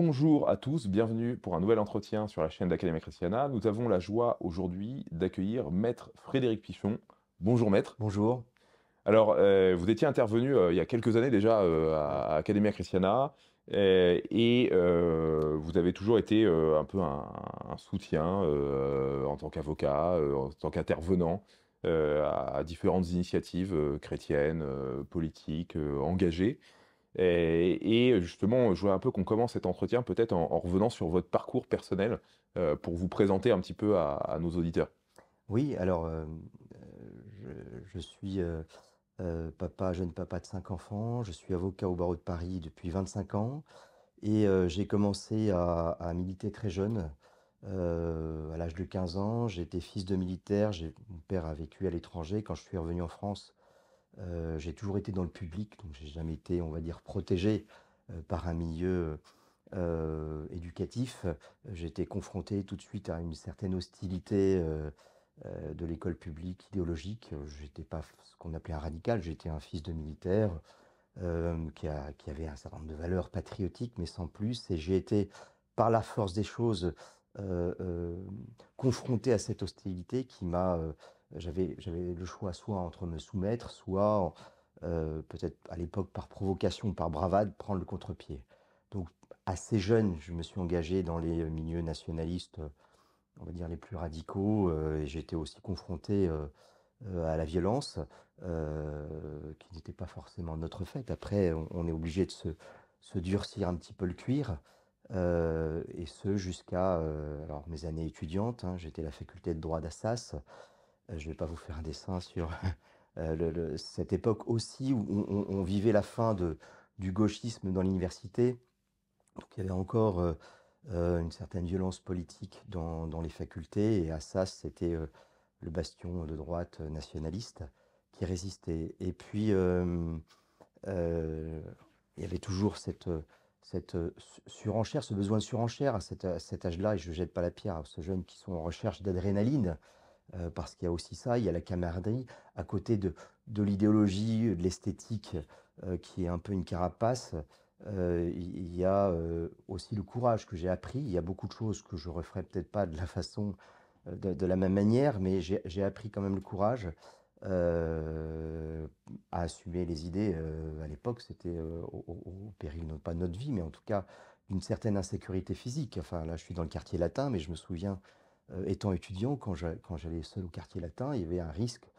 Bonjour à tous, bienvenue pour un nouvel entretien sur la chaîne d'Académie Christiana. Nous avons la joie aujourd'hui d'accueillir Maître Frédéric Pichon. Bonjour Maître. Bonjour. Alors, euh, vous étiez intervenu euh, il y a quelques années déjà euh, à Académie Christiana et vous avez toujours été un peu un, soutien en tant qu'avocat, en tant qu'intervenant à différentes initiatives chrétiennes, politiques, engagées. Et, euh, justement, je vois un peu qu'on commence cet entretien peut-être en, revenant sur votre parcours personnel euh, pour vous présenter un petit peu à, nos auditeurs. Oui, alors euh, je, suis papa, jeune papa de cinq enfants, je suis avocat au barreau de Paris depuis 25 ans et j'ai commencé à, à, militer très jeune. à l'âge de 15 ans, j'étais fils de militaire, mon père a vécu à l'étranger. Quand je suis revenu en France, euh, j'ai toujours été dans le public, donc j'ai jamais été, on va dire, protégé euh, par un milieu euh, éducatif. J'ai été confronté tout de suite à une certaine hostilité de l'école publique idéologique. J'étais pas ce qu'on appelait un radical, j'étais un fils de militaire qui, avait un certain nombre de valeurs patriotiques, mais sans plus. Et j'ai été, par la force des choses, confronté à cette hostilité qui m'a j'avais le choix soit entre me soumettre, soit euh, peut-être à l'époque par provocation, par bravade, prendre le contre-pied. Donc assez jeune, je me suis engagé dans les milieux nationalistes, on va dire les plus radicaux, euh, et j'étais aussi confronté euh, à la violence, qui n'était pas forcément notre fait. Après, on, est obligé de se, se, durcir un petit peu le cuir. et ce jusqu'à mes années étudiantes. Hein. j'étais à la faculté de droit d'Assas. Euh, je ne vais pas vous faire un dessin sur euh, cette époque aussi où on, vivait la fin du gauchisme dans l'université. Donc il y avait encore euh, une certaine violence politique dans, les facultés et à ça, c'était le bastion de droite nationaliste qui résistait. Et puis, il y avait toujours surenchère, ce besoin de surenchère à, cet, cet âge-là, et je ne jette pas la pierre à ce jeunes qui sont en recherche d'adrénaline, euh, parce qu'il y a aussi ça, il y a la camaraderie, à côté de, de l'idéologie, euh, de l'esthétique, euh, qui est un peu une carapace, il y a aussi le courage que j'ai appris. Il y a beaucoup de choses que je referai peut-être pas de la façon, de, la même manière, mais j'ai appris quand même le courage. à assumer les idées à l'époque c'était au, péril non pas de notre vie mais en tout cas d'une certaine insécurité physique enfin là je suis dans le quartier latin mais je me souviens euh, étant étudiant, quand j'allais seul au quartier latin, il y avait un risque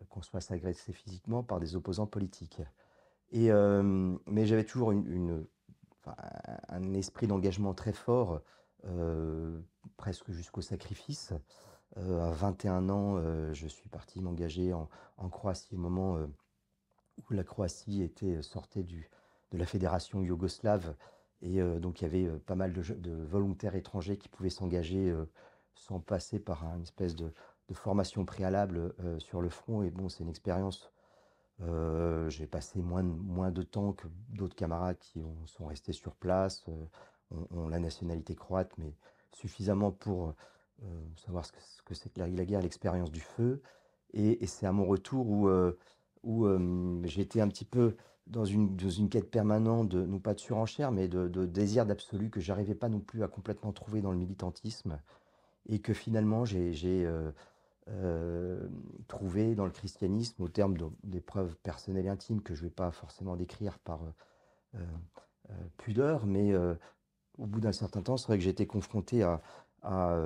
euh, qu'on soit agressé physiquement par des opposants politiques. Et, mais j'avais toujours une, un esprit d'engagement très fort, euh, presque jusqu'au sacrifice. à 21 ans, je suis parti m'engager en, Croatie au moment où la Croatie était sortie du, de la fédération yougoslave. Et donc il y avait pas mal de, de volontaires étrangers qui pouvaient s'engager sans passer par une espèce de, formation préalable euh, sur le front. Et bon, c'est une expérience. Euh, j'ai passé moins de, moins de temps que d'autres camarades qui ont, sont restés sur place, euh, ont, la nationalité croate, mais suffisamment pour savoir ce que, c'est que la, guerre, l'expérience du feu. Et, c'est à mon retour où, j'ai été un petit peu dans une, dans une quête permanente, de, non pas de surenchère, mais de, désir d'absolu que j'arrivais pas non plus à complètement trouver dans le militantisme et que finalement j'ai euh, euh, trouvé dans le christianisme, au terme d'épreuves personnelles intimes que je ne vais pas forcément décrire par euh, pudeur, mais au bout d'un certain temps, c'est vrai que j'étais confronté à,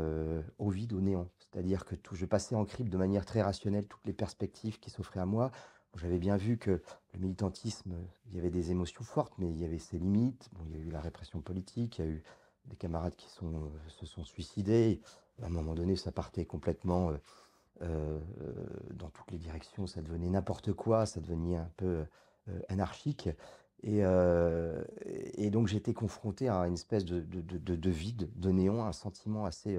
au vide, au néant. C'est-à-dire que tout, je passais en crible de manière très rationnelle toutes les perspectives qui s'offraient à moi. J'avais bien vu que le militantisme, il y avait des émotions fortes, mais il y avait ses limites. il y a eu la répression politique, il y a eu des camarades qui sont, se sont suicidés à un moment donné, ça partait complètement euh, euh, dans toutes les directions, ça devenait n'importe quoi, ça devenait un peu euh, anarchique. Et, et, donc j'étais confronté à une espèce de, vide, de néon, un sentiment assez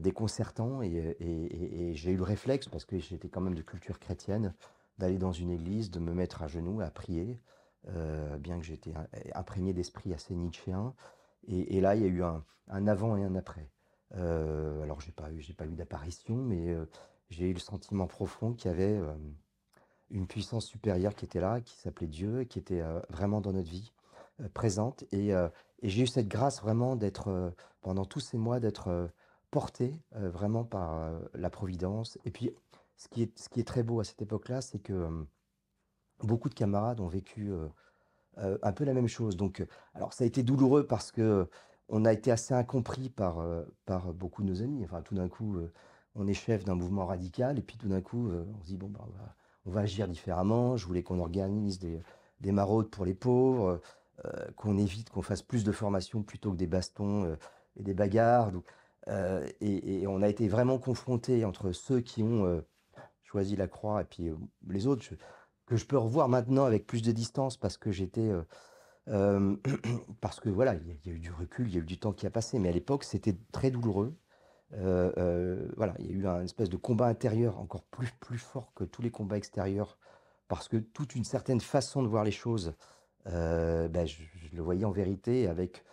déconcertant. Et, j'ai eu le réflexe, parce que j'étais quand même de culture chrétienne, d'aller dans une église, de me mettre à genoux, à prier, bien que j'étais imprégné d'esprit assez nietzschéen. Et, là, il y a eu un avant et un après. Euh, alors, j'ai pas eu, j'ai pas eu d'apparition, mais euh, j'ai eu le sentiment profond qu'il y avait euh, une puissance supérieure qui était là, qui s'appelait Dieu, qui était vraiment dans notre vie, présente. Et, j'ai eu cette grâce vraiment d'être, pendant tous ces mois, d'être porté vraiment par la providence. Et puis, ce qui est, très beau à cette époque-là, c'est que beaucoup de camarades ont vécu un peu la même chose. Donc, alors ça a été douloureux parce que on a été assez incompris par, euh, par beaucoup de nos amis. Enfin, tout d'un coup, euh, on est chef d'un mouvement radical, et puis tout d'un coup, euh, on se dit, bon, ben, on, va, agir différemment. Je voulais qu'on organise des, maraudes pour les pauvres, qu'on évite, qu'on fasse plus de formations plutôt que des bastons et des bagarres. et, on a été vraiment confrontés entre ceux qui ont choisi la croix et puis les autres, que je peux revoir maintenant avec plus de distance parce que j'étais euh, parce que voilà, il y, a eu du recul, il y a eu du temps qui a passé, mais à l'époque, c'était très douloureux. Euh, euh, voilà, il y a eu un espèce de combat intérieur encore plus, plus fort que tous les combats extérieurs, parce que toute une certaine façon de voir les choses, ben, je, le voyais en vérité avec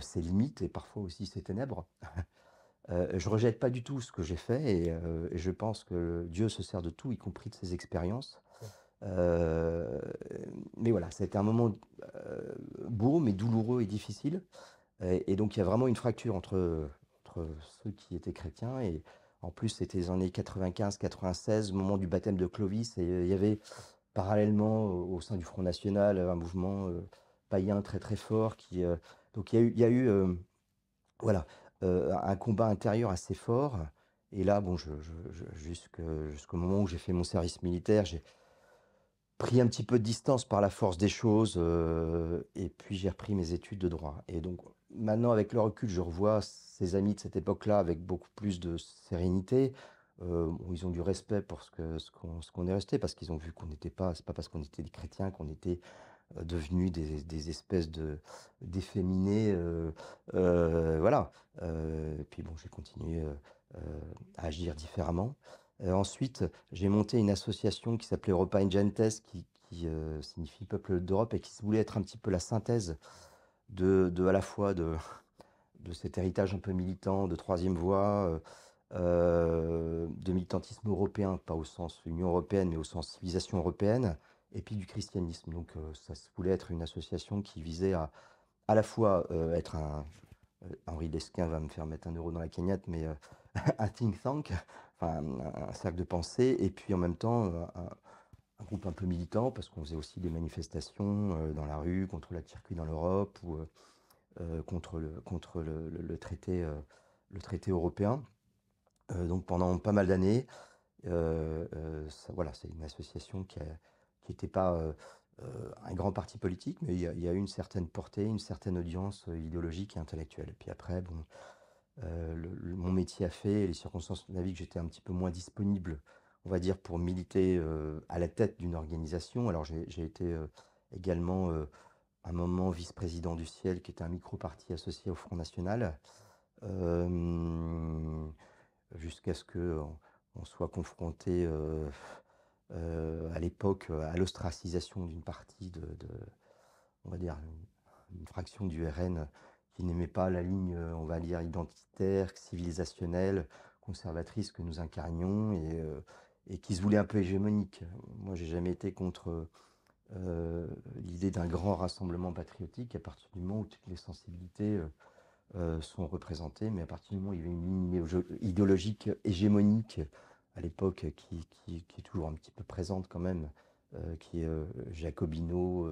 ses limites et parfois aussi ses ténèbres. je rejette pas du tout ce que j'ai fait et je pense que Dieu se sert de tout, y compris de ses expériences. Euh, mais voilà, c'était un moment euh, beau, mais douloureux et difficile. Et, donc, il y a vraiment une fracture entre, ceux qui étaient chrétiens et, en plus, c'était les années 95-96, moment du baptême de Clovis, et euh, il y avait parallèlement au sein du Front National un mouvement païen très très fort. Qui, donc il y a eu, voilà, un combat intérieur assez fort. Et là, bon, je, jusqu'au moment où j'ai fait mon service militaire, j'ai pris un petit peu de distance par la force des choses euh, et puis j'ai repris mes études de droit. Et donc maintenant avec le recul, je revois ces amis de cette époque-là avec beaucoup plus de sérénité. Euh, ils ont du respect pour ce qu'on ce est resté parce qu'ils ont vu qu'on n'était pas, c'est pas parce qu'on était des chrétiens qu'on était euh, devenus des, des espèces de d'efféminés. Euh, euh voilà. puis bon, j'ai continué à agir différemment. Euh, ensuite, j'ai monté une association qui s'appelait Europa Ingentes, qui, qui euh, signifie peuple d'Europe, et qui voulait être un petit peu la synthèse de, à la fois de, de cet héritage un peu militant de troisième voie, euh, de militantisme européen, pas au sens Union européenne, mais au sens civilisation européenne, et puis du christianisme. Donc ça voulait être une association qui visait à à la fois être un... Henri Desquin va me faire mettre un euro dans la cagnotte, mais un think tank, un, cercle de pensée, et puis en même temps euh, un, groupe un peu militant, parce qu'on faisait aussi des manifestations euh, dans la rue contre la circuit dans l'Europe ou euh, contre, le, contre le, traité, le traité européen. donc pendant pas mal d'années, voilà, c'est une association qui n'était pas un grand parti politique, mais il y, a, eu une certaine portée, une certaine audience idéologique et intellectuelle. puis après, bon, euh, le, mon métier a fait, les circonstances de la vie que j'étais un petit peu moins disponible, on va dire, pour militer euh, à la tête d'une organisation. Alors j'ai été euh, également également un moment vice-président du Ciel, qui était un micro-parti associé au Front National, jusqu'à ce qu'on soit confronté à l'époque à l'ostracisation d'une partie de, on va dire, une fraction du RN qui n'aimait pas la ligne, euh, on va dire, identitaire, civilisationnelle, conservatrice que nous incarnions euh, et, qui se voulait un peu hégémonique. Moi, j'ai jamais été contre euh, l'idée d'un grand rassemblement patriotique à partir du moment où toutes les sensibilités sont représentées, mais à partir du moment où il y avait une ligne idéologique hégémonique à l'époque qui, est toujours un petit peu présente quand même, qui est jacobino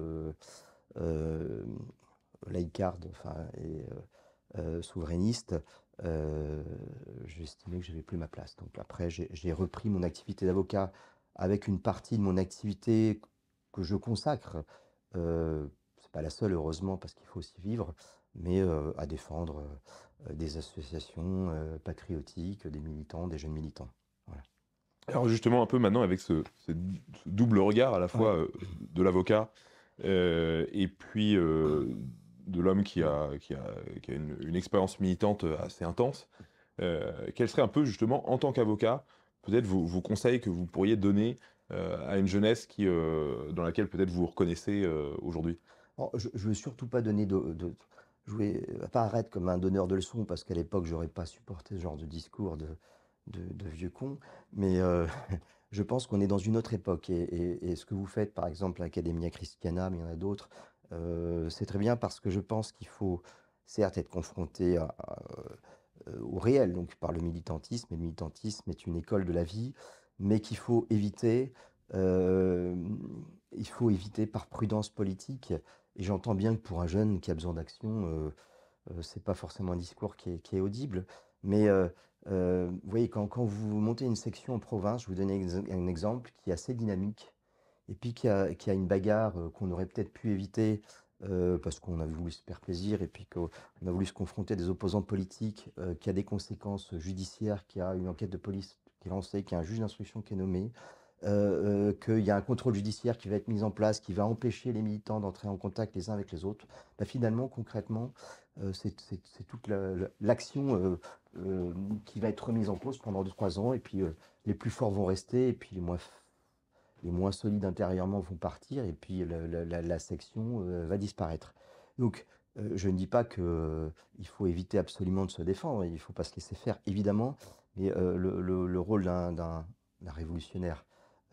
laïcarde, enfin, et euh, euh, souverainiste, euh, j'estimais que j'avais plus ma place. Donc après, j'ai repris mon activité d'avocat avec une partie de mon activité que je consacre. Euh, c'est pas la seule, heureusement, parce qu'il faut aussi vivre, mais euh, à défendre des associations patriotiques, des militants, des jeunes militants. Alors justement, un peu maintenant avec ce, double regard à la fois de l'avocat et puis de l'homme qui a, qui a, une, expérience militante euh, assez intense, euh, Quel serait un peu justement, en tant qu'avocat, peut-être vos, conseils que vous pourriez donner euh, à une jeunesse qui, dans laquelle peut-être vous vous reconnaissez aujourd'hui je ne veux surtout pas donner de, de pas arrêter comme un donneur de leçons, parce qu'à l'époque, j'aurais pas supporté ce genre de discours de, vieux con. Mais je pense qu'on est dans une autre époque. Et, ce que vous faites, par exemple, à Christiana, mais il y en a d'autres, euh, c'est très bien parce que je pense qu'il faut certes être confronté euh, au réel, donc par le militantisme, et le militantisme est une école de la vie, mais qu'il faut éviter, euh, il faut éviter par prudence politique. Et j'entends bien que pour un jeune qui a besoin d'action, ce c'est pas forcément un discours qui est, audible, mais vous voyez, quand, quand, vous montez une section en province, je vous donne un exemple qui est assez dynamique et puis qu'il y, a une bagarre euh, qu'on aurait peut-être pu éviter euh, parce qu'on a voulu se faire plaisir et puis qu'on a voulu se confronter à des opposants politiques, euh, qu'il qui a des conséquences judiciaires, qu'il y a une enquête de police qui est lancée, qu'il y a un juge d'instruction qui est nommé, qu'il y a un contrôle judiciaire qui va être mis en place, qui va empêcher les militants d'entrer en contact les uns avec les autres. Bah, finalement, concrètement, c'est toute l'action qui va être remise en cause pendant 2-3 ans et puis les plus forts vont rester et puis les moins les moins solides intérieurement vont partir et puis la, section euh, va disparaître. Donc, euh, je ne dis pas qu'il faut éviter absolument de se défendre, hein, il ne faut pas se laisser faire, évidemment, mais euh, le, rôle d'un révolutionnaire,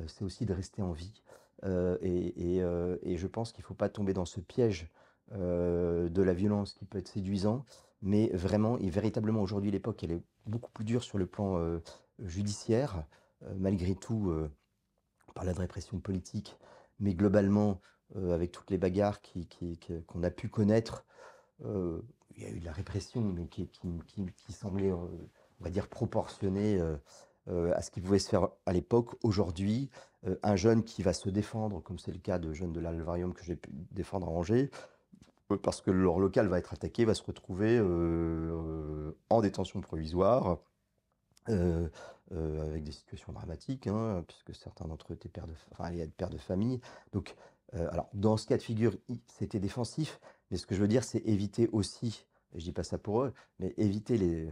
c'est aussi de rester en vie. Et, et, je pense qu'il ne faut pas tomber dans ce piège de la violence qui peut être séduisant, mais vraiment et véritablement aujourd'hui, l'époque, elle est beaucoup plus dure sur le plan judiciaire. malgré tout, parler de répression politique, mais globalement, euh, avec toutes les bagarres qu'on a pu connaître, euh, il y a eu de la répression, mais qui, semblait, euh, on va dire, proportionnée à ce qui pouvait se faire à l'époque. Aujourd'hui, un jeune qui va se défendre, comme c'est le cas de jeunes de l'Alvarium que j'ai pu défendre à Angers, parce que leur local va être attaqué, va se retrouver en détention provisoire euh, euh, avec des situations dramatiques, hein, puisque certains d'entre eux étaient pères de, enfin, de famille. Donc, euh, alors, dans ce cas de figure, c'était défensif, mais ce que je veux dire, c'est éviter aussi, et je dis pas ça pour eux, mais éviter les,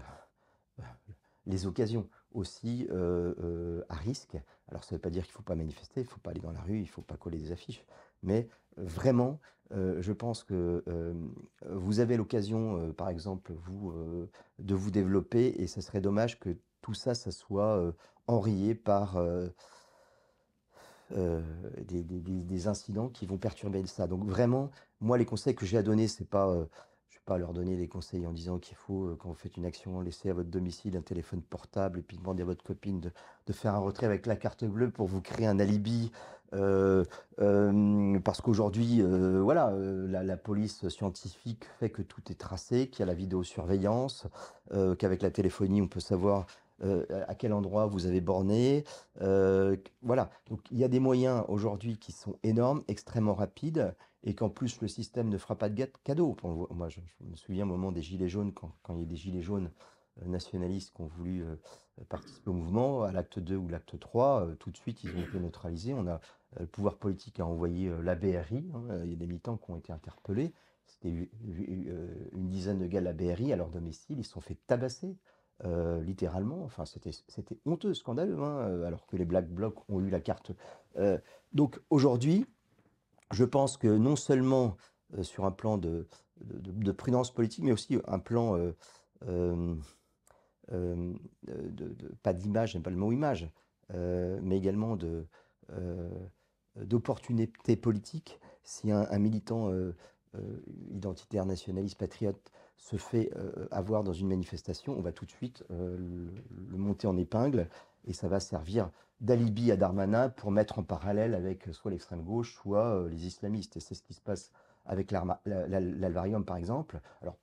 les occasions aussi à risque. Alors, ça ne veut pas dire qu'il ne faut pas manifester, il ne faut pas aller dans la rue, il ne faut pas coller des affiches, mais vraiment, je pense que vous avez l'occasion, par exemple, vous, de vous développer, et ce serait dommage que tout ça, ça soit par des, incidents qui vont perturber ça. Donc vraiment, moi, les conseils que j'ai à donner, c'est pas, je vais pas leur donner des conseils en disant qu'il faut, quand vous faites une action, laisser à votre domicile un téléphone portable et puis demander à votre copine de, faire un retrait avec la carte bleue pour vous créer un alibi. parce qu'aujourd'hui, voilà, la, la, police scientifique fait que tout est tracé, qu'il y a la vidéosurveillance, qu'avec la téléphonie, on peut savoir euh, à quel endroit vous avez borné. Euh, voilà, donc il y a des moyens aujourd'hui qui sont énormes, extrêmement rapides, et qu'en plus le système ne fera pas de cadeau. moi, je, me souviens au moment des Gilets jaunes, quand, il y a des Gilets jaunes euh, nationalistes qui ont voulu participer au mouvement, à l'acte 2 ou l'acte 3, tout de suite, ils ont été neutralisés. On a, le pouvoir politique a envoyé la BRI, hein, il y a des militants qui ont été interpellés, c'était une dizaine de gars de la BRI à leur domicile, ils se sont fait tabasser. Euh, littéralement. Enfin, c'était honteux, scandaleux, hein, euh, alors que les Black Blocs ont eu la carte. Euh, donc aujourd'hui, je pense que non seulement sur un plan de, de, prudence politique, mais aussi un plan, de, pas d'image, j'aime pas le mot image, mais également d'opportunité politique, si un, un militant euh, identitaire, nationaliste, patriote se fait euh, avoir dans une manifestation, on va tout de suite euh, le, monter en épingle et ça va servir d'alibi à Darmanin pour mettre en parallèle avec soit l'extrême gauche, soit les islamistes. Et c'est ce qui se passe avec l'Alvarium, par exemple. Alors,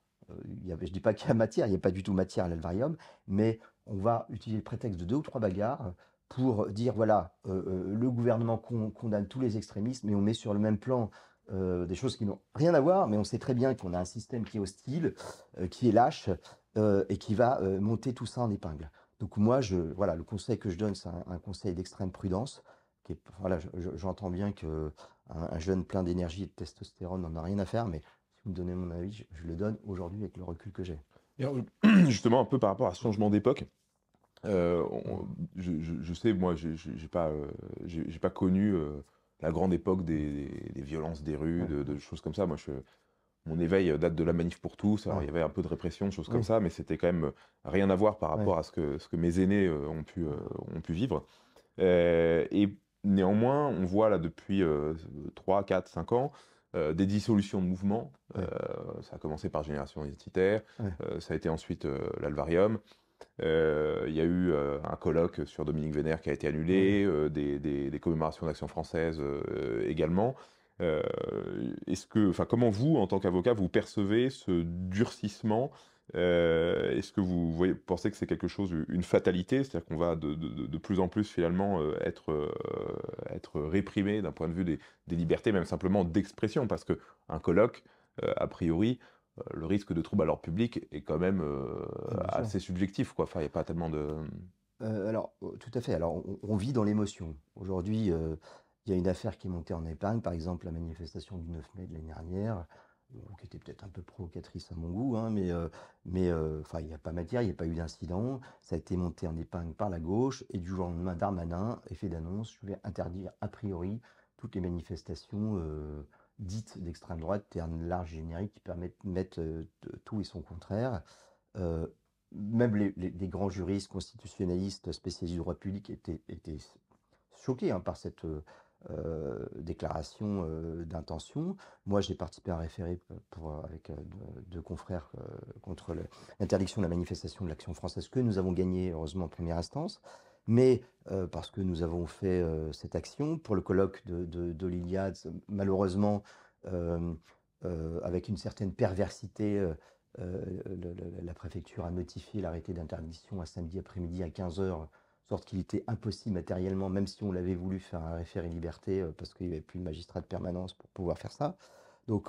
il y je ne dis pas qu'il y a matière, il n'y a pas du tout matière à l'Alvarium, mais on va utiliser le prétexte de deux ou trois bagarres pour dire, voilà, le gouvernement condamne tous les extrémistes, mais on met sur le même plan euh, des choses qui n'ont rien à voir, mais on sait très bien qu'on a un système qui est hostile, euh, qui est lâche euh, et qui va monter tout ça en épingle. Donc moi, je, voilà, le conseil que je donne, c'est un, conseil d'extrême prudence. Qui est, voilà, j'entends bien que un, jeune plein d'énergie et de testostérone n'en a rien à faire, mais si vous me donnez mon avis, je, le donne aujourd'hui avec le recul que j'ai. Justement, un peu par rapport à ce changement d'époque, je, sais, moi, j'ai pas, j'ai pas connu la grande époque des, violences des rues, de, choses comme ça. Moi, je, mon éveil date de la manif pour tous. Alors, il y avait un peu de répression, de choses comme ça, mais c'était quand même rien à voir par rapport à ce que, ce que mes aînés euh, ont, pu, euh, ont pu vivre. Euh, et néanmoins, on voit là depuis 3, 4, 5 ans, des dissolutions de mouvements. ça a commencé par Génération Identitaire, ça a été ensuite l'Alvarium, euh, il y a eu euh, un colloque sur Dominique Vénère qui a été annulé, mmh. euh, des, commémorations d'action française également. est-ce que, enfin, comment vous, en tant qu'avocat, vous percevez ce durcissement Est-ce que vous voyez- pensez que c'est quelque chose, une fatalité, c'est-à-dire qu'on va de, plus en plus finalement être, être réprimé d'un point de vue des, libertés, même simplement d'expression, parce que un colloque, a priori, euh, le risque de trouble à l'ordre public est quand même euh, assez subjectif. Quoi. il n'y a pas tellement de... Euh, alors, oh, tout à fait. Alors, on, vit dans l'émotion. Aujourd'hui, il y a une affaire qui est montée en épingle, par exemple la manifestation du 9 mai de l'année dernière, qui était peut-être un peu provocatrice à mon goût, hein, mais, mais il n'y a pas matière, il n'y a pas eu d'incident. Ça a été monté en épingle par la gauche, et du jour au lendemain, Darmanin, effet d'annonce, je vais interdire a priori toutes les manifestations dites d'extrême droite, terme large générique qui permet de mettre euh, tout et son contraire. Euh, même les, grands juristes constitutionnalistes spécialistes du droit public étaient, choqués hein, par cette euh, déclaration d'intention. Moi, j'ai participé à un référé avec deux confrères contre l'interdiction de la manifestation de l'action française que nous avons gagné, heureusement, en première instance mais euh, parce que nous avons fait euh, cette action pour le colloque de, de, l'Iliade, malheureusement, euh, avec une certaine perversité, la préfecture a notifié l'arrêté d'interdiction à samedi après-midi à 15h, sorte qu'il était impossible matériellement, même si on l'avait voulu faire un référé liberté, parce qu'il n'y avait plus de magistrat de permanence pour pouvoir faire ça. Donc,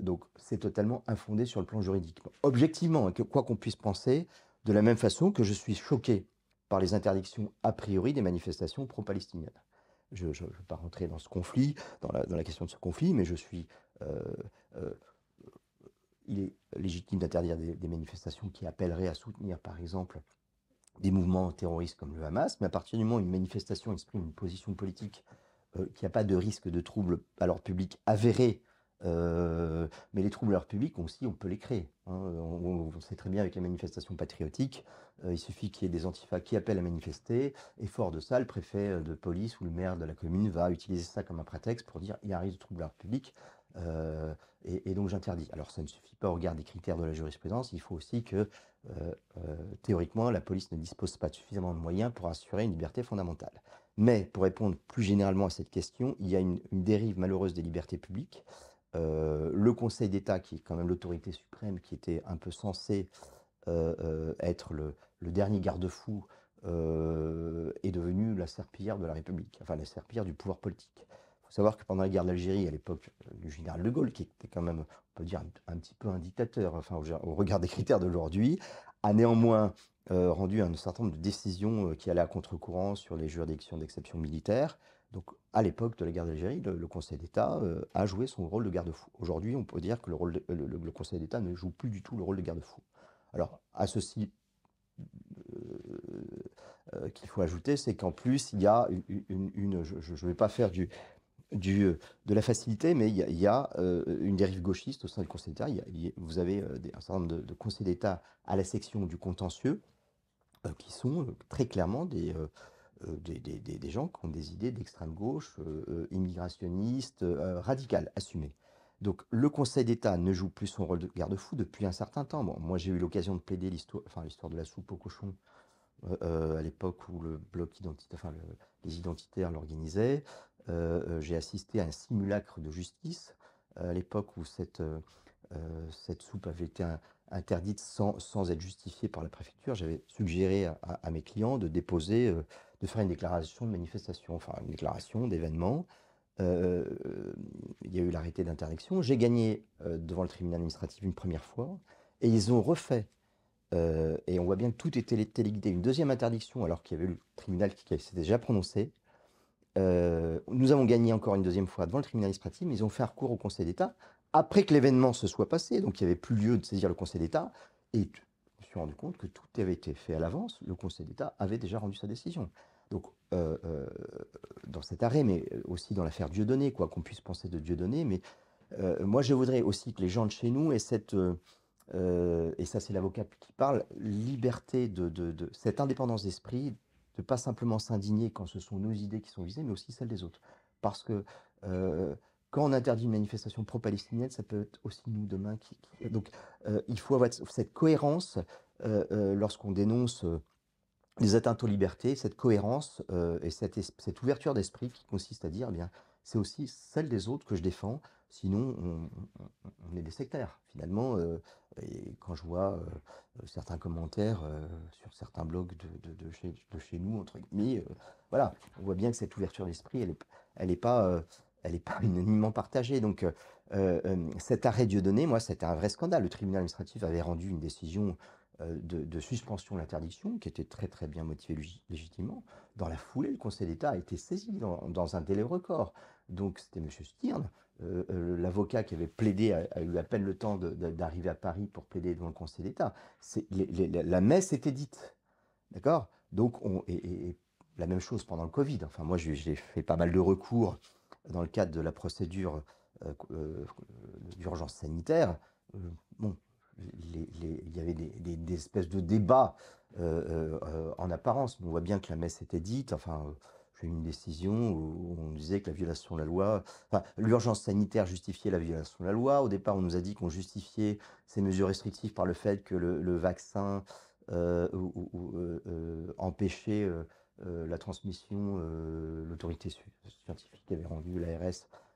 donc c'est totalement infondé sur le plan juridique. Objectivement, hein, quoi qu'on puisse penser, de la même façon que je suis choqué par les interdictions a priori des manifestations pro-palestiniennes. Je ne vais pas rentrer dans ce conflit, dans la, question de ce conflit, mais je suis. Euh, euh, il est légitime d'interdire des, manifestations qui appelleraient à soutenir, par exemple, des mouvements terroristes comme le Hamas, mais à partir du moment où une manifestation exprime une position politique euh, qui n'a pas de risque de trouble à l'ordre public avéré euh, mais les troubles à aussi, on peut les créer. Hein. On, sait très bien avec les manifestations patriotiques, euh, il suffit qu'il y ait des antifas qui appellent à manifester, et fort de ça, le préfet euh, de police ou le maire de la commune va utiliser ça comme un prétexte pour dire il y a un risque de troubles à public, et, donc j'interdis. Alors ça ne suffit pas au regard des critères de la jurisprudence, il faut aussi que théoriquement la police ne dispose pas de suffisamment de moyens pour assurer une liberté fondamentale. Mais pour répondre plus généralement à cette question, il y a une dérive malheureuse des libertés publiques. Euh, le Conseil d'État, qui est quand même l'autorité suprême, qui était un peu censé euh, euh, être le, dernier garde-fou, est devenu la serpillière de la République, enfin la serpillière du pouvoir politique. Il faut savoir que pendant la guerre d'Algérie, à l'époque du général de Gaulle, qui était quand même, on peut dire, un, petit peu un dictateur, enfin au, au regard des critères d'aujourd'hui, a néanmoins rendu un certain nombre de décisions qui allaient à contre-courant sur les juridictions d'exception militaire. Donc, à l'époque de la guerre d'Algérie, le, Conseil d'État euh, a joué son rôle de garde-fou. Aujourd'hui, on peut dire que le, le, Conseil d'État ne joue plus du tout le rôle de garde-fou. Alors, à ceci euh, euh, qu'il faut ajouter, c'est qu'en plus, il y a une. je ne vais pas faire du, de la facilité, mais il y a, une dérive gauchiste au sein du Conseil d'État. Vous avez un certain nombre de, conseils d'État à la section du contentieux qui sont très clairement des, euh, des, gens qui ont des idées d'extrême gauche, euh, euh, immigrationnistes, radicales, assumées. Donc le Conseil d'État ne joue plus son rôle de garde-fou depuis un certain temps. moi j'ai eu l'occasion de plaider l'histoire, enfin de la soupe au cochon à l'époque où le bloc identitaire, enfin, les identitaires l'organisaient. j'ai assisté à un simulacre de justice à l'époque où cette, cette soupe avait été interdite sans, être justifiée par la préfecture. J'avais suggéré à, à, mes clients de déposer de faire une déclaration de manifestation, enfin une déclaration d'événement. Euh, euh, il y a eu l'arrêté d'interdiction. J'ai gagné euh, devant le tribunal administratif une première fois, et ils ont refait. et on voit bien que tout était téléguidé. Une deuxième interdiction, alors qu'il y avait le tribunal qui, qui s'était déjà prononcé. nous avons gagné encore une deuxième fois devant le tribunal administratif, mais ils ont fait recours au Conseil d'État après que l'événement se soit passé. Donc il n'y avait plus lieu de saisir le Conseil d'État. Et je me suis rendu compte que tout avait été fait à l'avance. Le Conseil d'État avait déjà rendu sa décision. Donc, euh, euh, dans cet arrêt, mais aussi dans l'affaire Dieudonné, quoi qu'on puisse penser de Dieudonné, mais euh, moi je voudrais aussi que les gens de chez nous aient cette, et ça c'est l'avocat qui parle, liberté de, de, cette indépendance d'esprit, de pas simplement s'indigner quand ce sont nos idées qui sont visées, mais aussi celles des autres. Parce que quand on interdit une manifestation pro-palestinienne, ça peut être aussi nous demain. Qui, Donc il faut avoir cette cohérence lorsqu'on dénonce les atteintes aux libertés, cette cohérence euh, et cette, cette ouverture d'esprit qui consiste à dire, eh bien, c'est aussi celle des autres que je défends, sinon on, est des sectaires. Finalement, euh, et quand je vois euh, certains commentaires sur certains blogs de, de, chez, de chez, nous, entre guillemets, voilà, on voit bien que cette ouverture d'esprit, elle n'est elle est pas, elle est pas unanimement partagée. Donc cet arrêt Dieu donné, moi, c'était un vrai scandale. Le tribunal administratif avait rendu une décision euh, de, suspension de l'interdiction, qui était très très bien motivée légitimement, dans la foulée, le Conseil d'État a été saisi dans, un délai record. Donc c'était M. Stirn, euh, euh, l'avocat qui avait plaidé, a, eu à peine le temps d'arriver à Paris pour plaider devant le Conseil d'État. La messe était dite. D'accord Donc, on, et, la même chose pendant le Covid. Enfin, moi, j'ai fait pas mal de recours dans le cadre de la procédure d'urgence sanitaire. bon, il y avait des, espèces de débats euh, euh, euh, en apparence. On voit bien que la messe était dite. Enfin, j'ai eu une décision où on disait que la violation de la loi, l'urgence sanitaire justifiait la violation de la loi. Au départ, on nous a dit qu'on justifiait ces mesures restrictives par le fait que le, vaccin ou, empêchait la transmission. L'autorité scientifique avait rendu l'ARS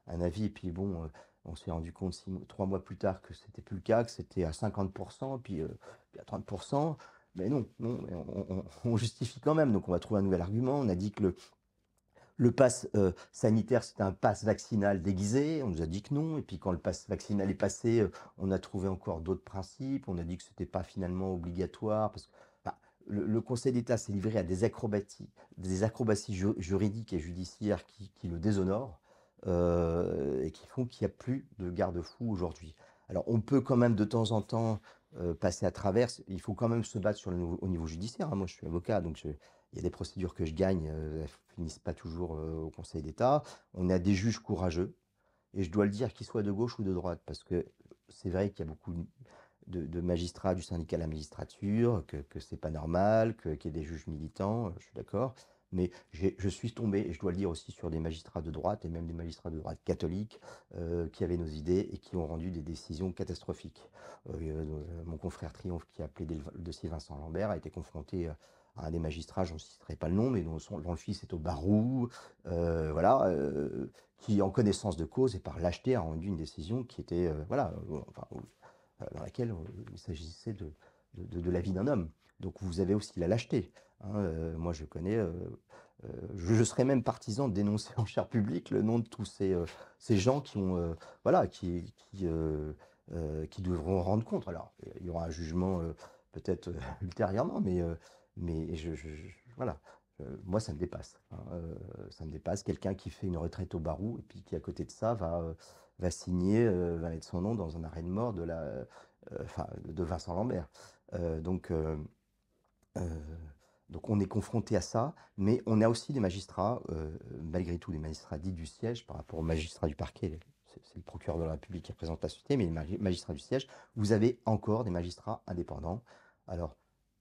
un avis. Et puis bon, on s'est rendu compte trois mois plus tard que c'était plus le cas, que c'était à 50%, euh, puis, à 30%. Mais non, on, justifie quand même. Donc on va trouver un nouvel argument. On a dit que le, le pass euh, sanitaire, c'était un pass vaccinal déguisé. On nous a dit que non. Et puis quand le passe vaccinal est passé, euh, on a trouvé encore d'autres principes. On a dit que ce n'était pas finalement obligatoire parce que bah, le, Conseil d'État s'est livré à des acrobaties, des acrobaties juridiques et judiciaires qui le déshonorent. Euh, et qui font qu'il n'y a plus de garde-fous aujourd'hui. Alors on peut quand même de temps en temps euh, passer à travers, il faut quand même se battre sur le au niveau judiciaire. Hein. Moi je suis avocat, donc il y a des procédures que je gagne, euh, elles ne finissent pas toujours au Conseil d'État. On a des juges courageux, et je dois le dire, qu'ils soient de gauche ou de droite, parce que c'est vrai qu'il y a beaucoup de, magistrats du syndicat à la magistrature, que, ce c'est pas normal, qu'il y ait des juges militants, je suis d'accord mais je suis tombé, et je dois le dire aussi, sur des magistrats de droite, et même des magistrats de droite catholiques, euh, qui avaient nos idées et qui ont rendu des décisions catastrophiques. Euh, euh, mon confrère Triomphe, qui a appelé le dossier Vincent Lambert, a été confronté à un des magistrats, je ne citerai pas le nom, mais dont, son, le fils est au Barou, voilà, qui, en connaissance de cause et par lâcheté, a rendu une décision qui était, voilà, dans laquelle il s'agissait de, de la vie d'un homme. Donc vous avez aussi la lâcheté. Hein, euh, moi, je connais, euh, euh, je, serais même partisan de dénoncer en chair publique le nom de tous ces, ces gens qui ont, voilà, qui, qui, devront rendre compte. Alors, il y aura un jugement peut-être ultérieurement, mais, mais je, voilà. Moi, ça me dépasse. Hein, ça me dépasse. Quelqu'un qui fait une retraite au Barou et puis qui, à côté de ça, va, va signer, va mettre son nom dans un arrêt de mort de, la, de Vincent Lambert. donc, donc on est confronté à ça, mais on a aussi des magistrats, euh, malgré tout des magistrats dits du siège, par rapport aux magistrats du parquet, c'est le procureur de la République qui représente la société, mais les magistrats du siège, vous avez encore des magistrats indépendants. Alors,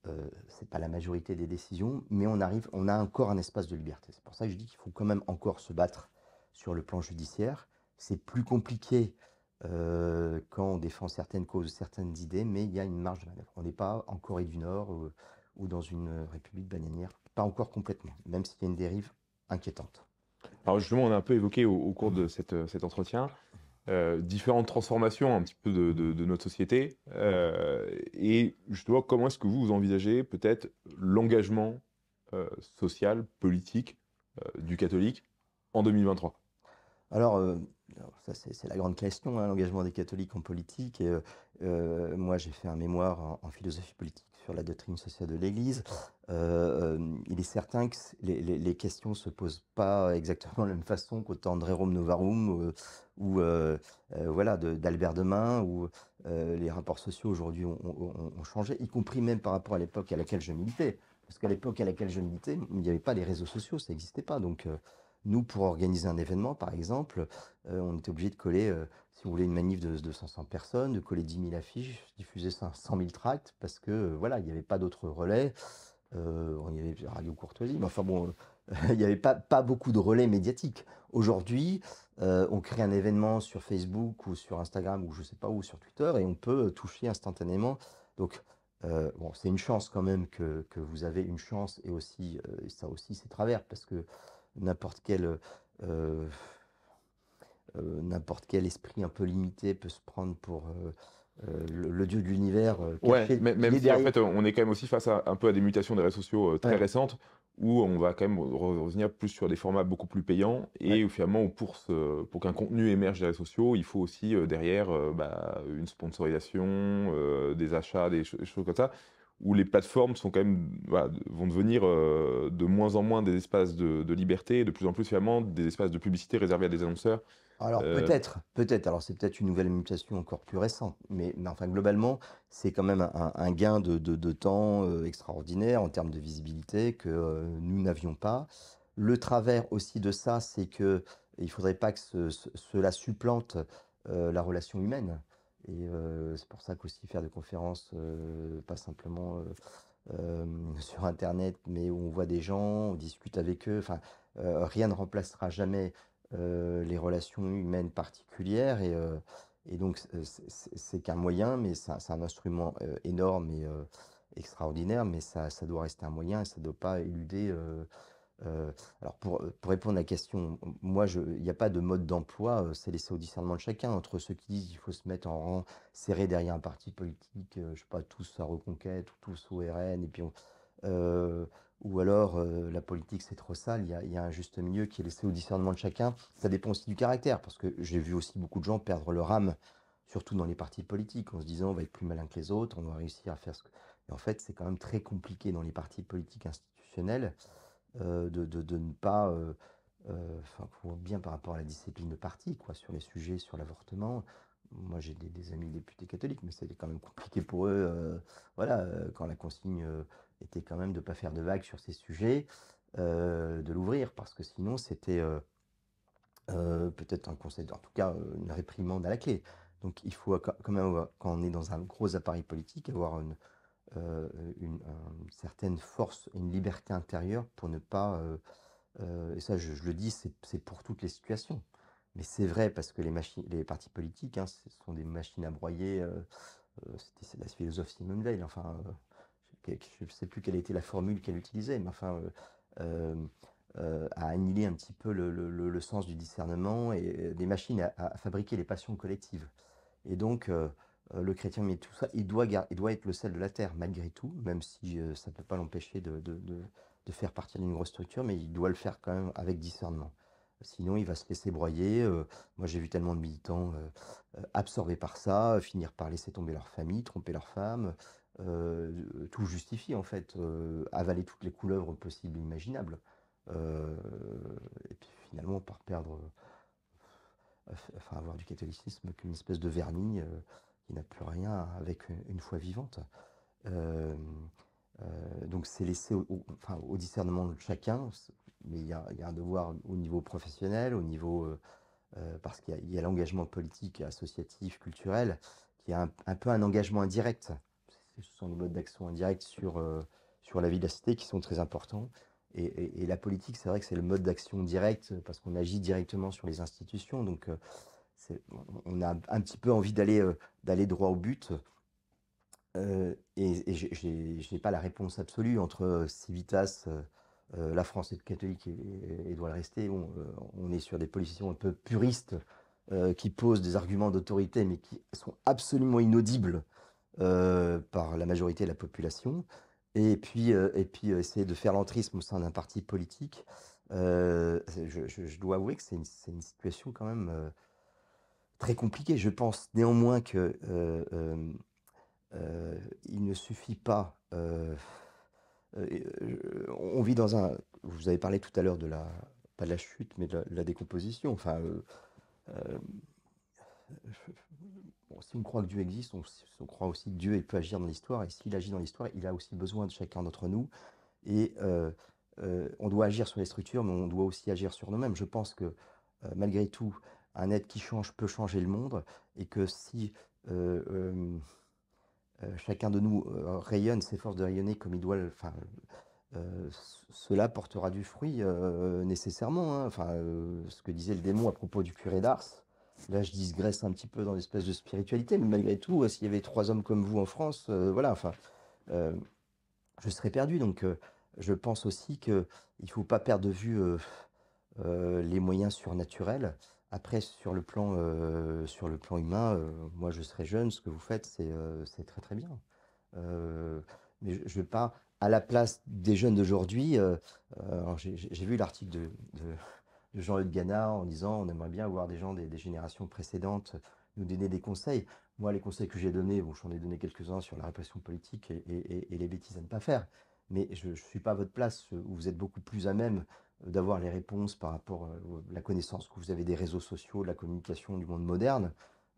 euh, ce n'est pas la majorité des décisions, mais on, arrive, on a encore un espace de liberté. C'est pour ça que je dis qu'il faut quand même encore se battre sur le plan judiciaire. C'est plus compliqué euh, quand on défend certaines causes, certaines idées, mais il y a une marge de manœuvre. On n'est pas en Corée du Nord ou dans une république bananière. Pas encore complètement, même s'il y a une dérive inquiétante. Alors justement, on a un peu évoqué au, cours de euh, cet entretien euh, différentes transformations un petit peu de, notre société. Euh, et justement, comment est-ce que vous, envisagez peut-être l'engagement euh, social, politique du catholique en 2023 Alors, ça, c'est la grande question, hein, l'engagement des catholiques en politique. Et, moi, j'ai fait un mémoire en, philosophie politique la doctrine sociale de l'Église. Euh, euh, il est certain que les, questions ne se posent pas exactement de la même façon qu'au temps de Rerum Novarum ou, euh, voilà, d'Albert de, Demain, où les rapports sociaux aujourd'hui ont, changé, y compris même par rapport à l'époque à laquelle je militais. Parce qu'à l'époque à laquelle je militais, il n'y avait pas les réseaux sociaux, ça n'existait pas. Donc, nous, pour organiser un événement, par exemple, on était obligé de coller un si vous voulez, une manif de, de, 500 personnes, de coller 10 000 affiches, diffuser 100 000 tracts, parce que euh, voilà, il n'y avait pas d'autres relais. Euh, on y avait Radio Courtoisie, mais enfin bon, euh, il n'y avait pas, pas beaucoup de relais médiatiques. Aujourd'hui, on crée un événement sur Facebook ou sur Instagram ou je ne sais pas où, sur Twitter, et on peut toucher instantanément. Donc, bon, c'est une chance quand même que, que, vous avez une chance, et aussi, ça aussi, c'est travers, parce que n'importe quel euh, n'importe quel esprit un peu limité peut se prendre pour euh, euh, le, dieu de l'univers. ouais, mais, même si en fait on est quand même aussi face à un peu à des mutations des réseaux sociaux très récentes où on va quand même revenir plus sur des formats beaucoup plus payants et finalement pour, pour qu'un contenu émerge des réseaux sociaux, il faut aussi derrière bah, une sponsorisation, des achats, des, choses comme ça où les plateformes sont quand même, vont devenir euh, de moins en moins des espaces de, liberté, de plus en plus finalement des espaces de publicité réservés à des annonceurs. Alors euh, peut-être, peut-être, alors c'est peut-être une nouvelle mutation encore plus récente, mais, enfin globalement, c'est quand même un, gain de, temps euh, extraordinaire en termes de visibilité que nous n'avions pas. Le travers aussi de ça, c'est que il faudrait pas que cela supplante la relation humaine. Et euh, c'est pour ça qu'aussi faire des conférences, euh, pas simplement euh, sur Internet, mais où on voit des gens, on discute avec eux. Enfin, rien ne remplacera jamais les relations humaines particulières. Et, et donc, c'est qu'un moyen, mais c'est un, instrument énorme et extraordinaire, mais ça, ça doit rester un moyen et ça ne doit pas éluder euh, alors pour, euh, pour, répondre à la question, moi, il n'y a pas de mode d'emploi, euh, c'est laissé au discernement de chacun, entre ceux qui disent qu'il faut se mettre en rang serré derrière un parti politique, je je sais pas, tous à Reconquête ou tous au RN, et puis ou alors la politique c'est trop sale, il y a, un juste milieu qui est laissé au discernement de chacun. Ça dépend aussi du caractère, parce que j'ai vu aussi beaucoup de gens perdre leur âme, surtout dans les partis politiques, en se disant on va être plus malin que les autres, on va réussir à faire ce que... Et en fait, c'est quand même très compliqué dans les partis politiques institutionnels. Euh, de, ne pas, euh, euh, enfin, bien par rapport à la discipline de parti, quoi, sur les sujets, sur l'avortement. Moi, j'ai des, amis députés catholiques, mais c'était quand même compliqué pour eux. voilà, quand la consigne était quand même de ne pas faire de vagues sur ces sujets, de l'ouvrir, parce que sinon, c'était peut-être un conseil, en tout cas une réprimande à la clé. Donc il faut quand même, quand on est dans un gros appareil politique, avoir une, euh, une, certaine force une liberté intérieure pour ne pas, euh, euh, et ça je, le dis, c'est pour toutes les situations. Mais c'est vrai parce que les, les partis politiques, hein, ce sont des machines à broyer. C'était la philosophie Mundale. Enfin, je ne sais plus quelle était la formule qu'elle utilisait, mais enfin, à annihiler un petit peu le, sens du discernement et des machines à, à, fabriquer les passions collectives. Et donc, euh, le chrétien, mais tout ça, il doit, doit être le sel de la terre, malgré tout, même si euh, ça ne peut pas l'empêcher de, faire partie d'une grosse structure, mais il doit le faire quand même avec discernement. Sinon, il va se laisser broyer. Euh, moi, j'ai vu tellement de militants absorbés par ça, finir par laisser tomber leur famille, tromper leur femme, tout justifier, en fait, avaler toutes les couleuvres possibles et imaginables. et puis finalement, par perdre, enfin, avoir du catholicisme comme une espèce de vernis il n'a plus rien avec une foi vivante. Euh, euh, donc c'est laissé au, enfin, au, discernement de chacun, mais il y, a, un devoir au niveau professionnel, au niveau euh, parce qu'il y a, l'engagement politique, associatif, culturel, qui a un, peu un engagement indirect. Ce sont des modes d'action indirect sur sur la vie de la cité qui sont très importants. Et, et la politique, c'est vrai que c'est le mode d'action direct parce qu'on agit directement sur les institutions. Donc on a un petit peu envie d'aller euh, d'aller droit au but. Euh, et, je n'ai pas la réponse absolue entre euh, Civitas, la France est catholique et, doit le rester. On, est sur des positions un peu puristes qui posent des arguments d'autorité, mais qui sont absolument inaudibles par la majorité de la population. Et puis, et puis essayer de faire l'entrisme au sein d'un parti politique. Je, dois avouer que c'est une, situation quand même très compliqué. Je pense néanmoins que euh, euh, euh, il ne suffit pas. on vit dans un. Vous avez parlé tout à l'heure de la pas de la chute, mais de la, décomposition. Enfin, si on croit que Dieu existe, on, croit aussi que Dieu peut agir dans l'histoire. Et s'il agit dans l'histoire, il a aussi besoin de chacun d'entre nous. Et on doit agir sur les structures, mais on doit aussi agir sur nous-mêmes. Je pense que malgré tout, un être qui change peut changer le monde et que si euh, euh, euh, chacun de nous rayonne, s'efforce de rayonner comme il doit, enfin, cela portera du fruit nécessairement. Hein. Enfin, ce que disait le démon à propos du curé d'Ars. Là, je digresse un petit peu dans l'espèce de spiritualité, mais malgré tout, s'il y avait trois hommes comme vous en France, voilà, enfin, je serais perdu. Donc, je pense aussi qu'il ne faut pas perdre de vue les moyens surnaturels. Après, sur le plan, euh, sur le plan humain, euh, moi je serai jeune, ce que vous faites, c'est euh, c'est très très bien. mais je ne vais pas, à la place des jeunes d'aujourd'hui, j'ai vu l'article de, Jean-Luc Ganard en disant on aimerait bien avoir des gens des, générations précédentes nous donner des conseils. Moi, les conseils que j'ai donnés, bon, j'en ai donné quelques-uns sur la répression politique et, et, les bêtises à ne pas faire. Mais je ne suis pas à votre place, où vous êtes beaucoup plus à même d'avoir les réponses par rapport à euh, la connaissance que vous avez des réseaux sociaux, de la communication du monde moderne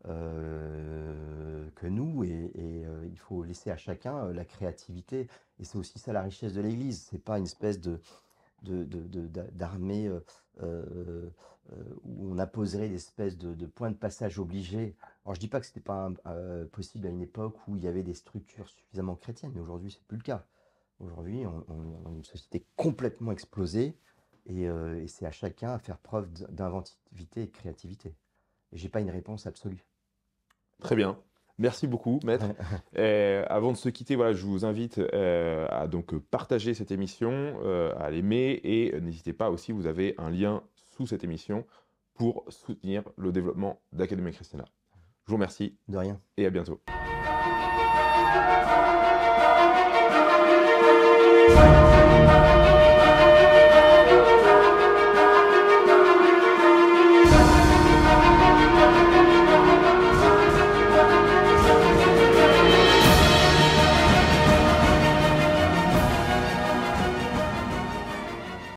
euh, que nous. Et, euh, il faut laisser à chacun la créativité. Et c'est aussi ça la richesse de l'Église. C'est pas une espèce de d'armée où on apposerait des espèces de, points de passage obligés. Alors je dis pas que c'était pas possible à une époque où il y avait des structures suffisamment chrétiennes, mais aujourd'hui c'est plus le cas. Aujourd'hui, on, on, on, une société complètement explosée euh, et, c'est à chacun à faire preuve d'inventivité et de créativité. je n'ai pas une réponse absolue. Très bien. Merci beaucoup, maître. Euh, avant de se quitter, voilà, je vous invite euh, à donc partager cette émission, à l'aimer et n'hésitez pas aussi, vous avez un lien sous cette émission pour soutenir le développement d'Académie Christiana. Je vous remercie. De rien. Et à bientôt.